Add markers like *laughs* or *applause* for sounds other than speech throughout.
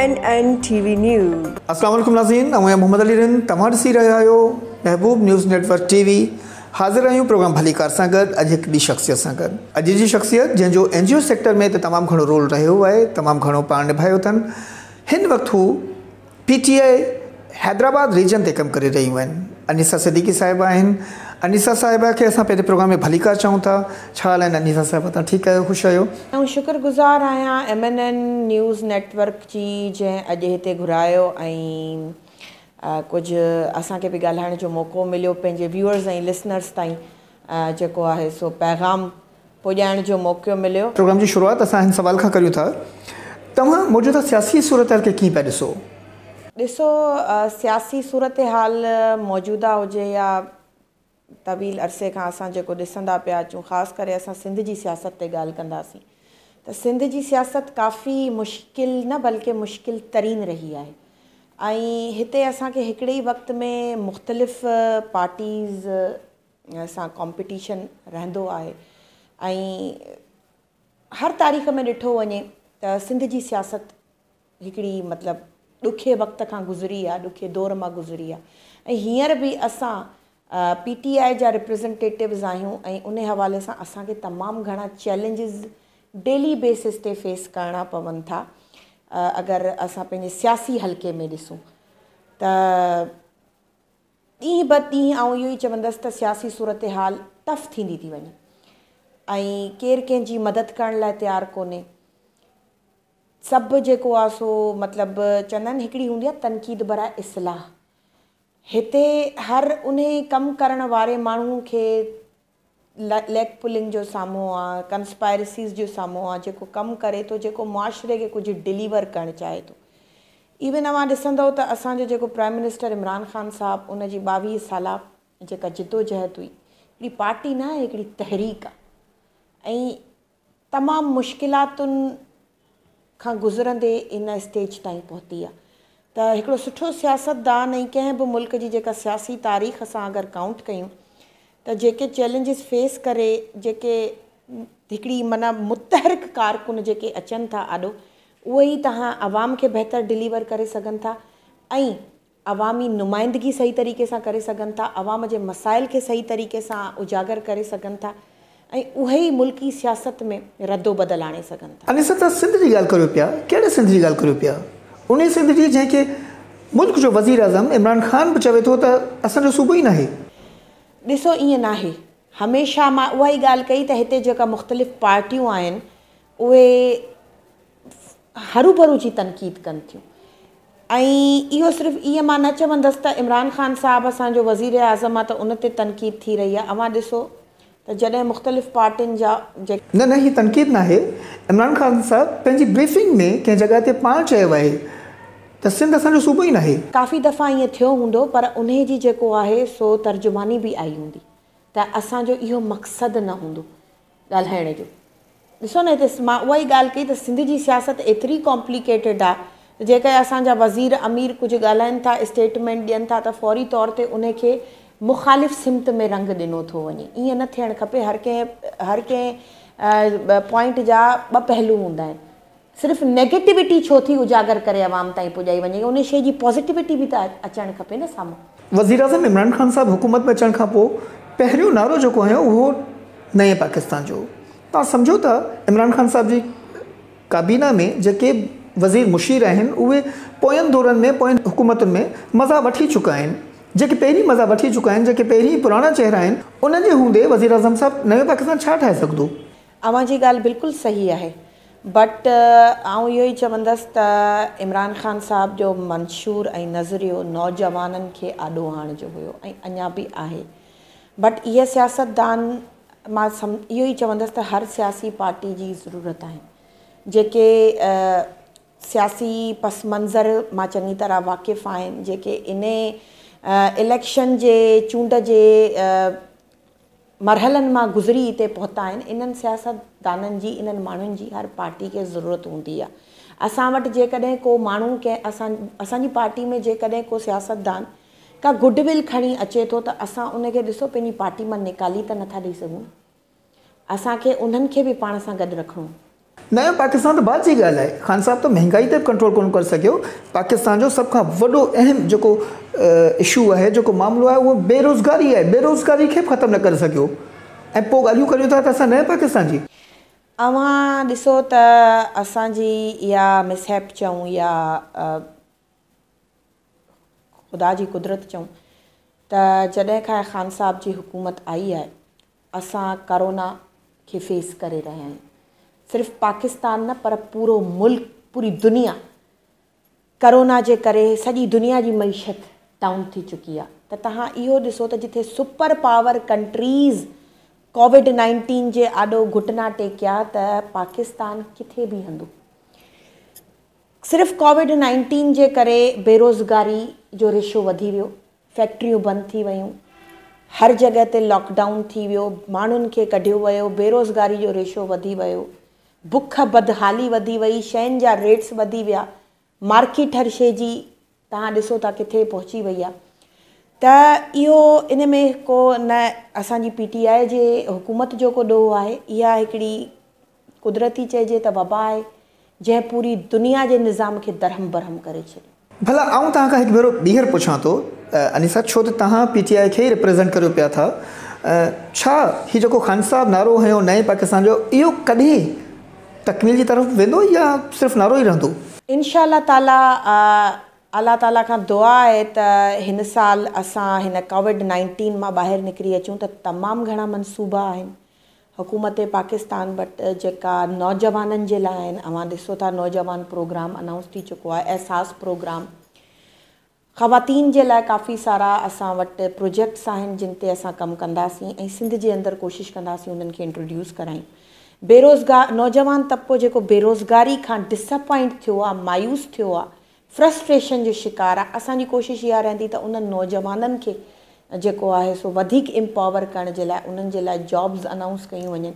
N N T V news Aslam Nazeen अवैं मोहम्मद अली रन तमार सी रहिया आयो महबूब न्यूज़ नेटवर्क टीवी हाज़िर आयो प्रोग्राम भलीकार सां गॾु अॼु एक बी शख़्सियत सां गॾु अॼु जी शख़्सियत जंहिंजो एन जी सेक्टर में तमाम घणो रोल रहयो है तमाम घणो पा निभायो अथनि हिन वक्त हु पी हैदराबाद रीजन ते कमु करे रही आहिनि अनिसा सिद्दीकी साहिबा आहिनि अनीसा साहिब खे असां पंहिंजे प्रोग्राम में भली का चऊं था छा अनीसा साहिबा तव्हां ठीकु आहियो ख़ुशि आहियो ऐं शुक्रगुज़ार आहियां M N N news network जी जंहिं अॼु हिते घुरायो ऐं कुझु असांखे बि ॻाल्हाइण जो मौक़ो मिलियो पंहिंजे व्यूअर्स ऐं लिसनर्स ताईं जेको आहे सो पैगाम पुॼाइण जो मौक़ो मिलियो प्रोग्राम जी शुरूआति असां हिन सवाल खां करियूं था तव्हां मौजूदा सियासी सूरत खे कीअं पिया ॾिसो ॾिसो सियासी सूरत हाल मौजूदा हुजे या तवील अरसे खां असां जेको ॾिसंदा पिया अचूं ख़ासि करे असां सिंध जी सियासत ते ॻाल्हि कंदासीं त सिंध जी सियासत काफ़ी मुश्किल न बल्कि मुश्किल तरीन रही आहे ऐं हिते असांखे हिकिड़े ई वक़्त में मुख़्तलिफ़ पार्टीज़ सां कॉम्पिटिशन रहंदो आहे ऐं हर तारीख़ में ॾिठो वञे त सिंध जी सियासत हिकिड़ी मतिलबु ॾुखे वक़्त खां गुज़री आहे ॾुखे दौर मां गुज़री आहे ऐं हींअर बि असां पीटीआई जा रिप्रज़ेंटेटिव्स आहियूं ऐं उन हवाले सां असांखे तमामु घणा चैलेंजेस डेली बेसिस ते फेस करणा पवनि था अगरि असां पंहिंजे सियासी हल्के में ॾिसूं त ॾींहुं ब ॾींहं आऊं इहो ई चवंदसि त सियासी सूरत हाल टफ थींदी थी वञे ऐं केर कंहिंजी मदद करण लाइ तयारु कोन्हे सभु जेको आहे सो मतिलबु चवंदा आहिनि हिकिड़ी हूंदी तनक़ीद इस्लाह हिते हर उन ई कमु करण वारे माण्हू खे लेग पुलिंग जो साम्हूं आहे कंस्पायरेसीस जो साम्हूं आहे जेको कमु करे थो जेको मुआशिरे खे कुझु डिलीवर करणु चाहे थो इवन तव्हां ॾिसंदव त असांजो जेको प्राइम मिनिस्टर इमरान ख़ान साहबु उन जी ॿावीह साल जेका जिदो जहद हुई हिकिड़ी पार्टी न आहे हिकिड़ी तहरीक आहे ऐं तमामु मुश्किलातुनि खां गुज़रंदे इन स्टेज ताईं पहुती आहे त हिकिड़ो सुठो सियासतदान ऐं कंहिं बि मुल्क़ जी जेका सियासी तारीख़ असां अगरि काउंट कयूं त जेके चैलेंजिस फेस करे जेके हिकिड़ी माना मुतहरक कारकुन जेके अचनि था आॾो ई तव्हां अवाम खे बहितर डिलीवर करे सघनि था ऐं अवामी नुमाइंदगी सही तरीक़े सां करे सघनि था अवाम जे मसाइल खे सही तरीक़े सां उजागर करे सघनि था ऐं उहे ई मुल्की सियासत में रदो बदल आणे सघनि था सिंध जी ॻाल्हि कयो पिया कहिड़े सिंध जी ॻाल्हि कयो उन सिंध जी जंहिंखे मुल्क़ जो वज़ीर आज़म इमरान ख़ान बि चवे थो त असांजो सूबो ई नाहे ॾिसो ईअं नाहे हमेशह मां उहा ई ॻाल्हि कई त हिते जेका मुख़्तलिफ़ पार्टियूं आहिनि उहे हरू भरू जी तनक़ीद कनि थियूं ऐं इहो सिर्फ़ु ईअं मां न चवंदसि त इमरान ख़ान साहिबु असांजो वज़ीर आज़म आहे त उन ते तनक़ीद थी रही आहे अवां ॾिसो त जॾहिं मुख़्तलिफ़ पार्टियुनि जा जे न न हीअ तनक़ीद नाहे इमरान ख़ान साहिब पंहिंजी ब्रीफिंग में कंहिं जॻह ते पाण चयो आहे त सिंध असांजो सूबो सुबुह नाहे काफ़ी दफ़ा ईअं थियो हूंदो पर उन जी जेको आहे सो तर्जुमानी बि आई हूंदी त असांजो इहो मक़सदु न हूंदो ॻाल्हाइण जो ॾिसो न हिते मां उहा ई ॻाल्हि कई त सिंध जी सियासत एतिरी कॉम्पलिकेटेड आहे जेके असांजा वज़ीर अमीर कुझु ॻाल्हाइनि था स्टेटमेंट ॾियनि था त फौरी तौर ते उन खे मुख़ालिफ़ सिमत में रंग ॾिनो थो वञे ईअं न थियणु खपे हर कंहिं हर कंहिं पॉइंट जा ॿ पहलू हूंदा आहिनि सिर्फ़ नेगेटिविटी छो थी उजागर करे अवाम ताईं पुॼाई वञे उन शइ जी पॉज़िटिविटी बि त अचणु खपे न साम्हूं वज़ीर आज़म इमरान ख़ान साहिबु हुकूमत में अचण खां पोइ पहिरियों नारो जेको आहे उहो नए पाकिस्तान जो तव्हां सम्झो था इमरान ख़ान साहिब जी काबीना में जेके वज़ीर मुशीर आहिनि उहे पोयनि दौरनि में पोयनि हुकूमतुनि में मज़ा वठी चुका आहिनि जेके पहिरीं मज़ा वठी चुका आहिनि जेके पहिरीं पुराणा चहिरा आहिनि उन्हनि जे हूंदे वज़ीर आज़म साहिबु नओं पाकिस्तान छा ठाहे सघंदो तव्हांजी ॻाल्हि बिल्कुलु सही आहे बट uh, आऊं इहो ई चवंदसि त इमरान ख़ान साहिब जो मंशूर ऐं नज़रियो नौजवाननि खे आॾो जो हुयो ऐं अञा बि आहे बट इहे सियासतदान मां सम इहो ई चवंदसि त हर सियासी पार्टी जी ज़रूरत आहे जेके सियासी पस मंज़र मां चङी तरह वाक़िफ़ आहिनि जेके इन इलेक्शन जे चूंड जे मरहलनि मां गुज़री हिते पहुता आहिनि इन्हनि सियासतदाननि जी इन्हनि माण्हुनि जी हर पार्टी खे ज़रूरत हूंदी आहे असां वटि जेकॾहिं को माण्हू कंहिं असां असांजी पार्टी में जेकॾहिं को सियासतदान का गुडविल खणी अचे थो त असां उनखे ॾिसो पंहिंजी पार्टी मां निकाली त नथा ॾेई सघूं असांखे उन्हनि खे बि पाण सां गॾु रखिणो नया पाकिस्तान तो बाद जी ॻाल्हि ख़ान साहब तो महंगाई तक कंट्रोल को कर सको पाकिस्तान जो सब का वो अहम जो इशू है जो मामलो है वो बेरोज़गारी है बेरोज़गारी के खत्म न कर सको ऐं नए पाकिस्तान की असो त असांजी मिसहैप चूँ या ख़ुदा की कुदरत चूँ त जॾहिं ख़ान साहब की हुकूमत आई है अस करोना के फेस कर रहा आहियूं सिर्फ़ु पाकिस्तान न पर पूरो मुल्क पूरी दुनिया करोना जे करे सॼी दुनिया जी महिष्य डाउन थी चुकी आहे त तव्हां इहो ॾिसो त जिथे super power countries covid nineteen जे आॾो घुटना टेकिया त पाकिस्तान किथे बि बीहंदो सिर्फ़ु कोविड नाइनटीन जे करे बेरोज़गारी जो रिशो वधी वियो फैक्ट्रियूं बंदि थी वियूं हर जॻह ते लॉकडाउन थी वियो माण्हुनि खे कढियो वियो बेरोज़गारी जो रेशो वधी वियो बुख बदहाली वधी वई शयुनि जा रेट्स वधी विया मार्केट हर शइ जी तव्हां ॾिसो था किथे पहुची वई आहे त इहो इन में को न असांजी पी टी आई जे हुकूमत जो को ॾोहो आहे इहा हिकिड़ी क़ुदिरती चइजे त वबा आहे जंहिं पूरी दुनिया जे निज़ाम खे दरहम बरहम करे छॾियो भला आऊं तव्हांखां हिकु भेरो ॿीहर पुछां थो अनीसा छो त तव्हां पी टी आई खे ई रिप्रेज़ेंट करियो पिया था छा हीउ जेको ख़ान खानसा नारो हुयो नए पाकिस्तान जो इहो कॾहिं तकमील जी तरफ़ वेंदो या नारो ई रहंदो इनशा ताला अला ताला खां दुआ आहे त हिन साल असां हिन कोविड नाइनटीन मां ॿाहिरि निकिरी अचूं त तमामु घणा मनसूबा आहिनि हुकूमत पाकिस्तान वटि जेका नौजवाननि जे लाइ आहिनि तव्हां ॾिसो था नौजवान प्रोग्राम अनाउंस थी चुको आहे अहसासु प्रोग्राम ख़वातीन जे लाइ काफ़ी सारा असां वटि प्रोजेक्ट्स आहिनि जिन ते असां कमु कंदासीं ऐं सिंध जे अंदरि कोशिशि कंदासीं उन्हनि खे इंट्रोड्यूस करायूं बेरोज़गार नौजवान तबिको जेको बेरोज़गारी खां डिसअपॉइंट थियो आहे मायूस थियो आहे फ्रस्ट्रेशन जो शिकार आहे असांजी कोशिशि इहा रहंदी त उन्हनि नौजवाननि खे जेको आहे सो वधीक इम्पावर करण जे लाइ उन्हनि जे लाइ जॉब्स अनाउंस कयूं वञनि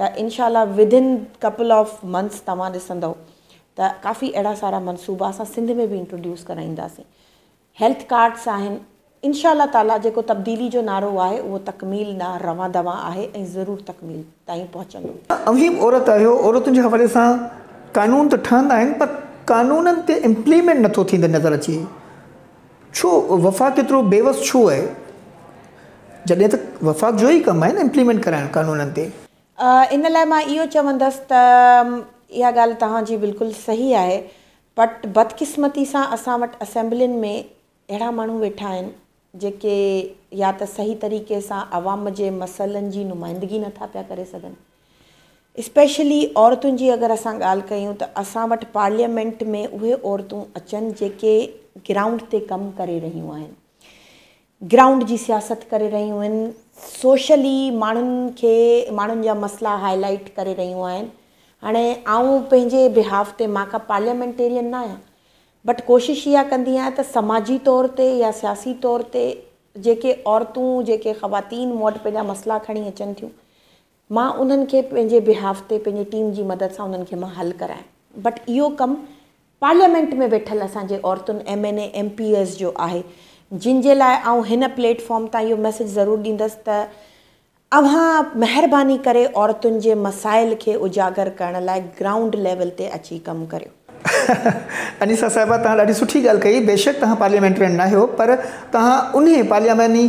त इनशाला with in couple of months तव्हां ॾिसंदव त काफ़ी अहिड़ा सारा मनसूबा असां सिंध में बि इंट्रोड्यूस कराईंदासीं हेल्थ कार्ड्स आहिनि इनशा ताला जेको तब्दीली जो नारो आहे उहो तकमील ना रवा दवा आहे ऐं ज़रूरु तकमील ताईं पहुचंदो अहीम औरत आहे औरतुनि जे हवाले सां कानून त ठहंदा आहिनि पर कानूननि ते इम्प्लीमेंट नथो थींदे नज़र अचे छो वफ़ाक़ एतिरो बेवस छो आहे त वफ़ाक़ ई कमु आहे न इम्प्लीमेंट कराइणु इन लाइ मां इहो चवंदसि त इहा ॻाल्हि तव्हांजी बिल्कुलु सही आहे बट बदकिस्मती सां असां वटि असेम्बलीनि में अहिड़ा माण्हू वेठा आहिनि जेके या त सही तरीक़े सां आवाम जे मसइलनि जी नुमाइंदगी नथा पिया करे सघनि स्पेशली औरतुनि जी अगरि असां ॻाल्हि कयूं त असां वटि पार्लियामेंट में उहे औरतूं अचनि जेके ग्राउंड ते कमु करे रहियूं आहिनि ग्राउंड जी सियासत करे रहियूं आहिनि सोशली माण्हुनि खे माण्हुनि जा मसला हाईलाइट करे रहियूं आहिनि हाणे आऊं पंहिंजे बिहाफ़ ते मां का पार्लियामेंटेरियन न आहियां बट कोशिशि इहा कंदी आहियां त समाजी तौर ते या सियासी तौर ते जेके औरतूं जेके ख़वातीन मूं वटि पंहिंजा मसला खणी अचनि थियूं मां उन्हनि खे पंहिंजे बिहाफ़ ते पंहिंजी टीम जी मदद सां उन्हनि खे मां हल करायां बट इहो कमु पार्लियामेंट में वेठल असांजे औरतुनि M N A M P S जो आहे जिन जे लाइ ऐं हिन प्लेटफॉर्म तां इहो मैसेज ज़रूरु ॾींदसि त अव्हां महिरबानी करे औरतुनि जे मसाइल खे उजागर करण लाइ ग्राउंड लेवल ते अची कमु करियो *laughs* अनीसा साहिबा तव्हां ॾाढी सुठी ॻाल्हि कई बेशक तव्हां पार्लियामेंटेरियन न आहियो पर तव्हां उन पार्लियामानी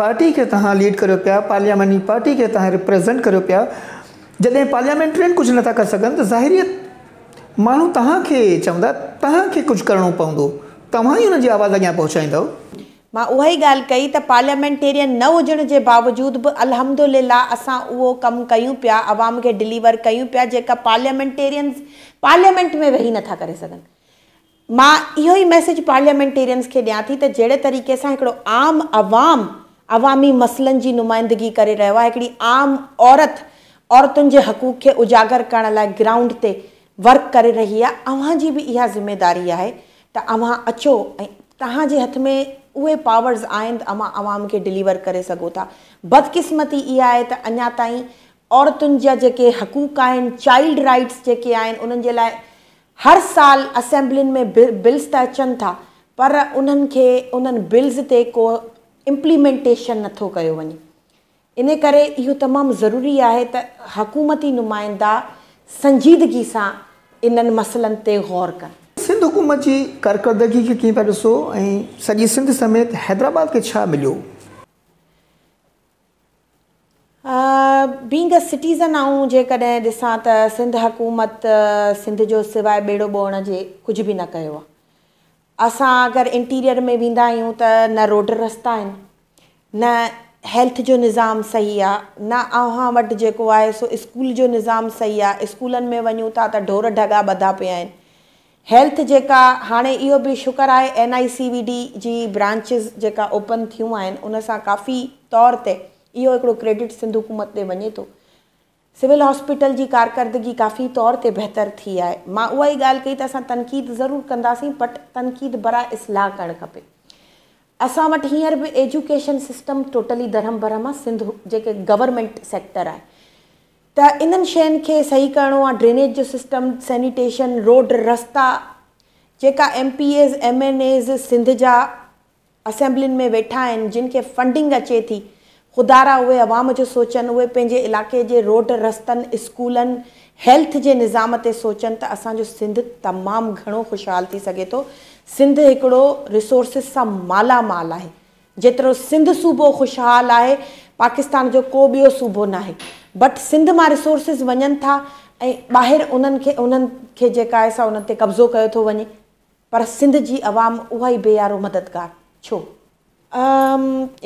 पार्टी खे तव्हां लीड कयो पिया पार्लियामानी पार्टी खे तव्हां रिप्रेज़ेंट करियो पिया जॾहिं पार्लियामेंटेरियन कुझु नथा करे सघनि त ज़ाहिरीत माण्हू तव्हांखे चवंदा तव्हांखे कुझु करिणो पवंदो तव्हां ई हुनजी आवाज़ु अॻियां पहुचाईंदव मां उहा ई ॻाल्हि कई त पार्लियामेंटेरियन न हुजण जे बावजूद बि अलहदला असां उहो कमु कयूं पिया आवाम खे डिलीवर कयूं पिया जेका पार्लियामेंटेरियन्स पार्लियामेंट में वेही नथा करे सघनि मां इहो ई मैसेज पार्लियामेंटेरियंस खे ॾियां थी त जहिड़े तरीक़े सां हिकिड़ो आम अवाम अवामी मसलनि जी नुमाइंदगी करे रहियो आहे हिकिड़ी आम औरत औरतुनि जे हक़ूक़ खे उजागर करण लाइ ग्राउंड ते वर्क करे रही आहे अव्हां जी बि इहा ज़िमेदारी आहे त अव्हां अचो ऐं तव्हांजे हथ में उहे पावर्स आहिनि त अवां आवाम खे डिलीवर करे सघो था बदकिस्मती इहा आहे त अञा ताईं औरतुनि जा जेके हक़ूक़ आहिनि चाइल्ड राइट्स जेके आहिनि उन्हनि जे लाइ हर साल असेंबलियुनि में बि बिल्स त अचनि था पर उन्हनि खे उन्हनि बिल्स ते को इम्प्लीमेंटेशन नथो कयो वञे इन करे इहो तमामु ज़रूरी आहे त हक़ूमती नुमाइंदा संजीदगी सां इन्हनि मसलनि ते ग़ौर कनि सिंध हुकूमत की कारकर्दगी के कें पो सी सिंध समेत हैदराबाद के मिलो बींग अ सिटीज़न आऊं जेकॾहिं ॾिसां त सिंध हुकूमत सिंध जो सवाइ बेड़ो ॿोहण जे कुझु बि न कयो आहे असां अगरि इंटीरियर में वेंदा आहियूं त न रोड रस्ता आहिनि न हेल्थ जो निज़ाम सही आहे न अ वटि जेको आहे सो स्कूल जो निज़ाम सही आहे स्कूलनि में वञूं था त ढोर ढगा ॿधा पिया आहिनि हेल्थ जेका हाणे इहो बि शुकुरु आहे N I C V D G branches जेका ओपन थियूं आहिनि उन सां काफ़ी तौर ते इहो हिकिड़ो क्रेडिट सिंध हुकूमत ते वञे थो सिविल हॉस्पिटल जी कारकर्दगी काफ़ी तौर ते बहितर थी आहे मां उहा ई ॻाल्हि कई त असां तनक़ीद ज़रूरु कंदासीं बट तनक़ीद बरा इस्लाह करणु खपे असां वटि हींअर बि एजुकेशन सिस्टम टोटली धरम भरम आहे सिंध जेके गवर्मेंट सेक्टर आहे त इन्हनि शयुनि खे सही करिणो आहे ड्रेनेज जो सिस्टम सैनिटेशन रोड रस्ता जेका M P S M N S Sindh जा असैम्बलिनि में वेठा आहिनि जिन खे फंडिंग अचे थी खुदारा उहे आवाम जो सोचनि उहे पंहिंजे इलाइक़े जे रोड रस्तनि स्कूलनि हेल्थ जे निज़ाम ते सोचनि त असांजो सिंध तमामु घणो ख़ुशहाल थी सघे थो सिंध हिकिड़ो रिसोर्सिस सां मालामाल आहे जेतिरो सिंध सूबो ख़ुशहाल आहे पाकिस्तान जो को ॿियो सूबो न आहे बट सिंध मां रिसोर्सिस वञनि था ऐं ॿाहिरि उन्हनि खे उन्हनि खे जेका आहे उन्हनि ते कब्ज़ो कयो थो वञे पर सिंध जी आवाम उहा ई बेयारो मददगार छो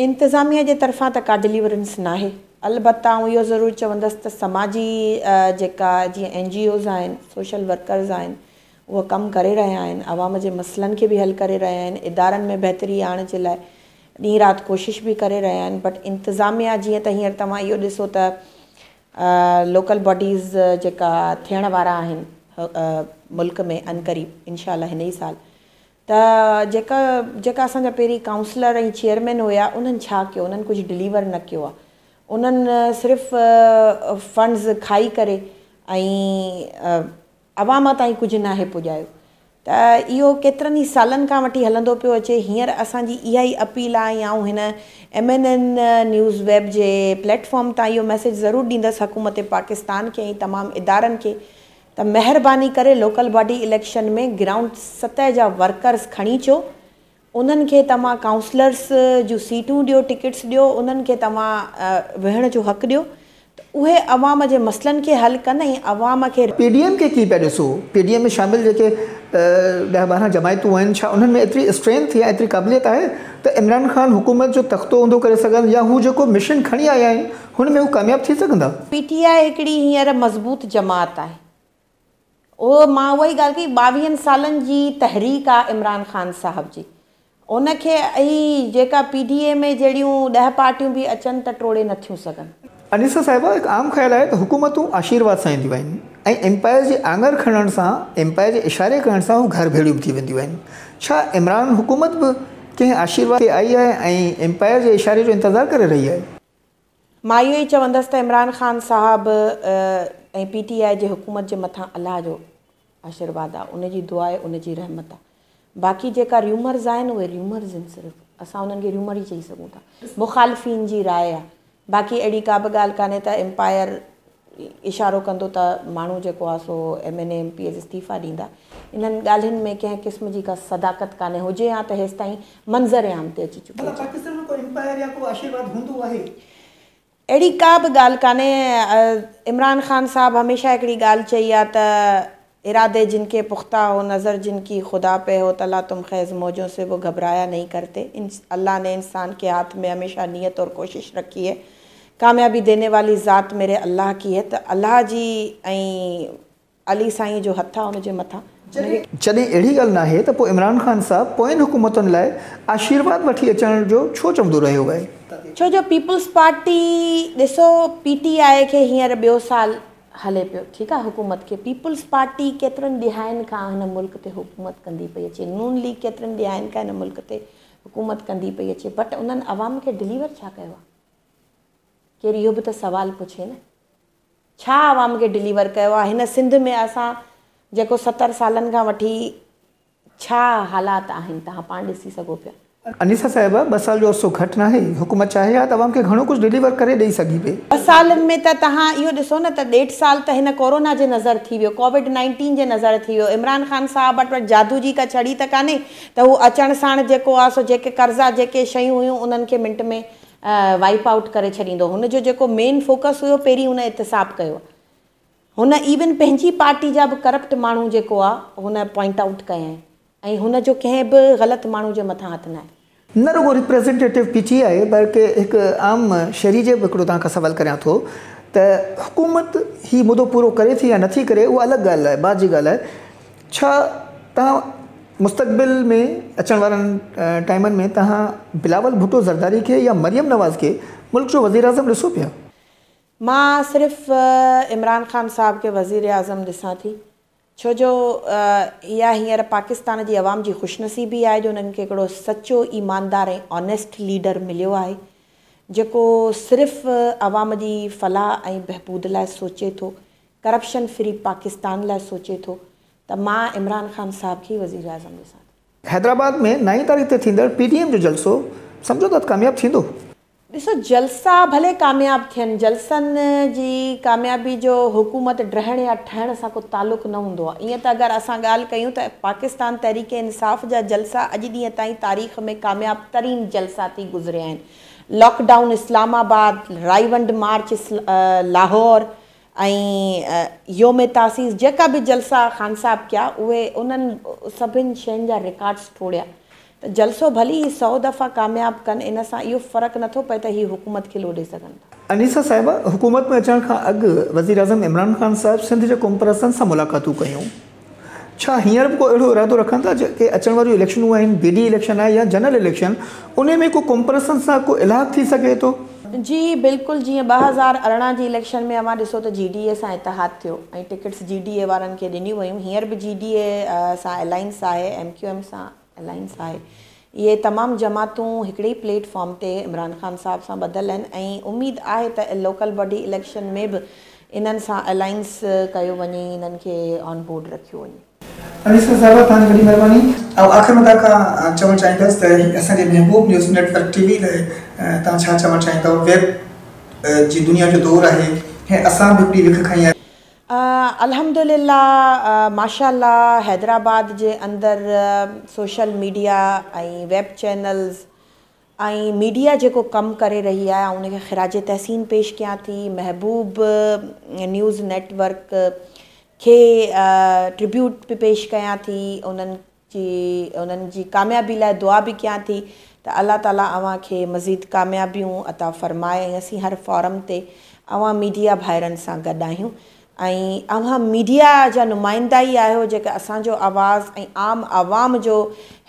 इंतिज़ामिया जे तरफ़ां त का डिलीवरेंस नाहे अलबताऊं इहो ज़रूरु चवंदसि त समाजी जेका जीअं एन जी ओज़ आहिनि सोशल वर्कर्स आहिनि उहे कमु करे रहिया आहिनि आवाम जे मसइलनि खे बि हल करे रहिया आहिनि इदारनि में बहितरी आणण जे लाइ ॾींहुं राति कोशिश बि करे रहिया आहिनि बट इंतिज़ामिया जीअं त हींअर तव्हां इहो ॾिसो त लोकल बॉडीज़ जेका थियण वारा आहिनि मुल्क में अनक़रीब इनशा हिन ई साल त जेका जेका असांजा पहिरीं काउंसलर ऐं चेयरमैन हुया उन्हनि छा कयो उन्हनि कुझु डिलीवर न कयो आहे उन्हनि सिर्फ़ु फ़ंड्स खाई करे ऐं अवाम ताईं कुझु नाहे पुॼायो त इहो केतिरनि ई सालनि खां वठी हलंदो पियो अचे हींअर असांजी इहा ई अपील आहे या हिन M N N news web जे प्लेटफॉर्म तां इहो मैसेज ज़रूरु ॾींदसि हुकूमत पाकिस्तान खे ऐं तमामु इदारनि खे त महिरबानी करे लोकल बॉडी इलेक्शन में ग्राउंड सतह जा वर्कर्स खणी अचो उन्हनि खे तव्हां काउंसलर्स जूं सीटूं ॾियो टिकट्स ॾियो उन्हनि खे तव्हां विहण जो हक़ु ॾियो उहे अवाम जे मसलनि खे हल कंदा ऐं अवाम खे पी डी एम खे की पिया ॾिसो पी डी एम में शामिलु जेके ॾह ॿारहं जमायतूं आहिनि छा उन्हनि में एतिरी स्ट्रेंथ या एतिरी क़ाबिलियत आहे त इमरान ख़ान हुकूमत जो तख़्तो हूंदो करे सघनि या हू जेको मिशन खणी आया आहिनि हुन में हू कामयाबु थी सघंदा पी टी आई हिकिड़ी हींअर मज़बूत जमात आहे उहो मां उहा ई ॻाल्हि कई ॿावीहनि सालनि जी तहरीक आहे इमरान ख़ान साहब जी उनखे ऐं जेका पी डी ए में जहिड़ियूं ॾह पार्टियूं बि अचनि त टोड़े नथियूं सघनि अनीसा साहिब हिकु आम ख़्यालु आहे त हुकूमतूं आशीर्वाद सां ईंदियूं आहिनि ऐं एम्पायर जे आङर खणण सां एम्पायर जे इशारे करण सां हू घर भेड़ियूं थी वेंदियूं आहिनि छा इमरान हुकूमत बि कंहिं आशीर्वाद ते आई आहे ऐं एम्पायर जे इशारे जो इंतज़ारु करे रही आहे मां इहो ई चवंदसि त इमरान ख़ान साहिबु ऐं पी टी आई जे हुकूमत जे मथां अलाह जो आशीर्वाद आहे उनजी दुआ आहे उनजी रहमत आहे बाक़ी जेका र्यूमर्स आहिनि उहे र्यूमर्स आहिनि सिर्फ़ु असां उन्हनि खे र्यूमर ई चई सघूं था मुख़ालिफ़िन जी राय आहे बाक़ी अड़ी का भी ॻाल्हि कान्हे एम्पायर इशारो कू त सो M N M P S इस्तीफ़ा ॾींदा इन ॻाल्हियुनि में कें क़िस्म जी का सदाकत कान्हे हो हा त हेसि ताईं मंज़र आम ते अची चुको आहे का भी ॻाल्हि कान्हे इमरान ख़ान साहब हमेशा हिकिड़ी ॻाल्हि चई आहे इरादे जिनके पुख्ता हो नज़र जिनकी खुदा पे हो तला तुम खैज़ मौजों से वो घबराया नहीं करते इन अल्लाह ने इंसान के हाथ में हमेशा नीयत और कोशिश रखी है कामयाबी देने वाली ज़ात मेरे अल्लाह की है त अल्लाह जी ऐं अली सांई जो हथु आहे हुनजे मथां जॾहिं अहिड़ी ॻाल्हि न आहे त पोइ इमरान ख़ान साहबु पोयनि हुकूमतुनि लाइ आशीर्वाद वठी अचण जो छो चवंदो रहियो आहे छो जो पीपुल्स पार्टी ॾिसो पी टी आई खे हींअर ॿियो साल हले पियो ठीकु आहे हुकूमत खे पीपुल्स पार्टी केतिरनि ॾिहाइन खां हिन मुल्क ते हुकूमत कंदी पई अचे नून लीग केतिरनि ॾिहाइनि खां हिन मुल्क ते हुकूमत कंदी पई अचे बट उन्हनि अवाम खे डिलीवर छा कयो आहे पहिरी इहो बि त सुवालु पुछे न छा आवाम खे डिलीवर कयो आहे हिन सिंध में असां जेको सतरि सालनि खां वठी छा हालात आहिनि तव्हां पाण ॾिसी सघो पिया अनीसा साहिब ॿ साल जो अर्सो घटि न हुकूमत चाहे आहे तव्हांखे घणो कुझु डिलीवर करे ॾेई सघी पई ॿ सालनि में त तव्हां इहो ॾिसो न त ॾेढ साल त हिन कोरोना जे नज़र थी वियो कोविड नाइंटीन जे नज़र थी वियो इमरान ख़ान साहब वटि जादू जी का छड़ी त कान्हे त उहो अचण साण जेको आहे जेके कर्ज़ा जेके शयूं हुयूं उन्हनि खे मिंट में वाइप आउट करे छॾींदो हुन जो जेको मेन फोकस हुयो पहिरीं हुन एतसाब कयो हुन इवन पंहिंजी पार्टी जा बि करप्ट माण्हू जेको आहे हुन पॉइंट आउट कया आहिनि ऐं हुन जो कंहिं बि ग़लति माण्हू जे मथां हथ न आहे न रुॻो रिप्रेज़ेंटेटिव पीची आहे बल्कि हिकु आम शहरी जे बि हिकिड़ो तव्हांखां सवाल करियां थो त हुकूमत हीउ मुदो पूरो करे थी या नथी करे उहा अलॻि ॻाल्हि आहे माउ जी ॻाल्हि आहे छा तव्हां मुस्तक़बिल में अचण वारनि टाइमनि में तव्हां बिलावल भुटो ज़रदारी खे या मरियम नवाज़ खे मुल्क जो वज़ी अज़म ॾिसो पिया मां सिर्फ़ इमरान ख़ान साहिब खे वज़ीराज़म ॾिसां थी छो जो इहा हींअर पाकिस्तान जी आवाम जी ख़ुशनसीबी आहे जो उन्हनि खे हिकिड़ो सचो ईमानदार ऐं ऑनेस्ट लीडर मिलियो आहे जेको सिर्फ़ आवाम जी फलाह ऐं बहबूद लाइ सोचे थो करप्शन फ्री पाकिस्तान लाइ सोचे थो त मां इमरान ख़ान साहिब खे वज़ीर आज़म ॾिसां हैदराबाद में नई तारीख़ ते थींदड़ पी एम जो जलसो सम्झो त कामयाबु थींदो ॾिसो जलसा भले कामयाबु थियनि जलसनि जी कामयाबी जो हुकूमत ड्रहण या ठहण सां को तालुक़ु न हूंदो आहे ईअं त अगरि असां ॻाल्हि कयूं त पाकिस्तान तरीक़े इंसाफ़ जा जलसा अॼु ॾींहं ताईं तारीख़ में कामयाब तरीन जलसा थी गुज़रिया आहिनि लॉकडाउन इस्लामाबाद राईवंड मार्च लाहौर ऐं योम तासीस जेका बि जलसा ख़ान साहिबु कया उहे उन्हनि सभिनि शयुनि जा रिकॉड्स टोड़िया त जलसो भली सौ दफ़ा कामयाबु कनि इन सां इहो फ़र्क़ु नथो पए त हीअ हुकूमत खे लोॾे सघनि था अनीसा साहिब हुकूमत में अचण खां अॻु वज़ीर वज़ीराज़म इमरान ख़ान साहिबु सिंध जे कम्परसन सां मुलाक़ातूं कयूं छा हींअर बि को अहिड़ो इरादो रखनि था जेके अचण वारियूं इलेक्शनूं आहिनि बी डी इलेक्शन आहे या जनरल इलेक्शन उन में को कम्परसन सां को इलाहु थी सघे थो जी बिल्कुलु जीअं ॿ हज़ार अरिड़हं जी इलेक्शन में ॾिसो त जी डी ए सां इतिहादु थियो ऐं टिकिट्स जी डी ए वारनि खे ॾिनियूं वयूं हींअर बि जी डी ए सां अलाइंस आहे एम क्यू एम सां अलाइंस आहे इहे तमामु जमातूं हिकिड़े प्लेटफॉर्म ते इमरान ख़ान साहब सां ॿधलु आहिनि ऐं उमेदु आहे त लोकल बॉडी इलेक्शन में बि इन्हनि सां अलाइंस कयो वञे इन्हनि खे ऑन बोर्ड रखियो वञे અં તાચા ચમ ચા તો વેબ જી દુનિયા જો દોર આહે હે આસા ભી વિખ ખાય આ અ الحمدللہ માશાઅલ્લાહ હૈદરાબાદ જે અંદર સોશિયલ મીડિયા આઈ વેબ ચેનલ્સ આઈ મીડિયા જે કો કામ કરે રહી આ ઉને ખરાજે તહસીન پیش કયા થી महबूब न्यूज़ નેટવર્ક કે ટ્રીબ્યુટ پیش કયા થી ઉનન કી ઉનન જી કਾਮયાબી લાય દુઆ ભી કયા થી त अलाह ताला अव्हांखे मज़ीद कामयाबियूं अता फ़र्माए असीं हर फॉरम ते अवां मीडिया भाइरनि सां गॾु आहियूं ऐं अ मीडिया जा नुमाइंदा ई आहियो जेके असांजो आवाज़ ऐं आम आवाम जो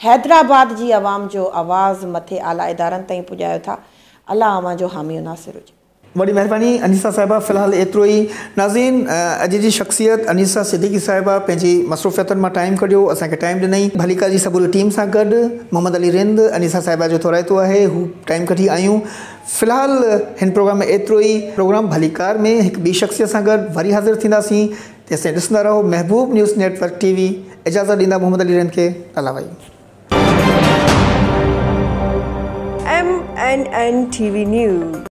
हैदराबाद जी आवाम जो आवाज़ु मथे आला इदारनि ताईं पुॼायो था अलाह अव्हांजो हामी उनासिर हुजे वॾी महिरबानी अनीसा साहिबा फ़िलहालु एतिरो ई नाज़ीन अॼु जी शख़्सियत अनीसा सिद्दीकी साहिबा पंहिंजी मसरूफ़ियतुनि मां टाइम कढियो असांखे टाइम ॾिनई भली जी सभु टीम सां गॾु मोहम्मद अली रिंद अनीसा साहिबा जो थो आहे हू टाइम कढी आहियूं फ़िलहालु हिन प्रोग्राम में एतिरो ई प्रोग्राम भली में हिकु ॿी शख़्सियत सां गॾु वरी हाज़िर थींदासीं ते ॾिसंदा रहो महबूब न्यूज़ नेटवर्क टीवी इजाज़त ॾींदा मोहम्मद अली रिंद खे अलाह वई एम एन एन न्यूज़